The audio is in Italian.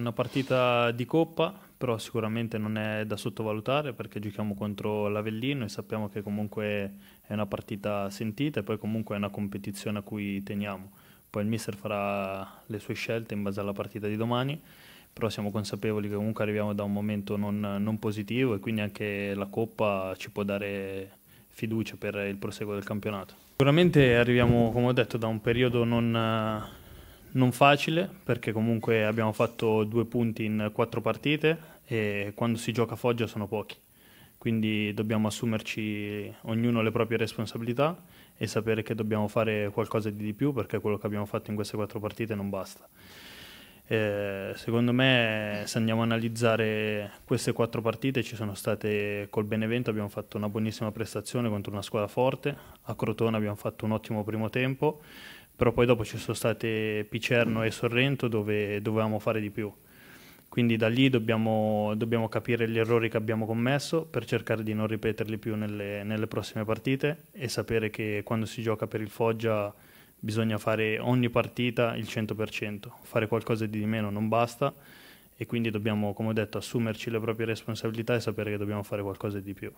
Una partita di coppa, però sicuramente non è da sottovalutare perché giochiamo contro l'Avellino e sappiamo che comunque è una partita sentita e poi comunque è una competizione a cui teniamo. Poi il mister farà le sue scelte in base alla partita di domani, però siamo consapevoli che comunque arriviamo da un momento non, non positivo e quindi anche la coppa ci può dare fiducia per il proseguo del campionato. Sicuramente arriviamo, come ho detto, da un periodo non non facile perché comunque abbiamo fatto due punti in quattro partite e quando si gioca a Foggia sono pochi, quindi dobbiamo assumerci ognuno le proprie responsabilità e sapere che dobbiamo fare qualcosa di di più perché quello che abbiamo fatto in queste quattro partite non basta. Eh, secondo me, se andiamo a analizzare queste quattro partite, ci sono state col Benevento, abbiamo fatto una buonissima prestazione contro una squadra forte, a Crotone abbiamo fatto un ottimo primo tempo però poi dopo ci sono state Picerno e Sorrento dove dovevamo fare di più. Quindi da lì dobbiamo, dobbiamo capire gli errori che abbiamo commesso per cercare di non ripeterli più nelle, nelle prossime partite e sapere che quando si gioca per il Foggia bisogna fare ogni partita il 100%, fare qualcosa di meno non basta e quindi dobbiamo, come ho detto, assumerci le proprie responsabilità e sapere che dobbiamo fare qualcosa di più.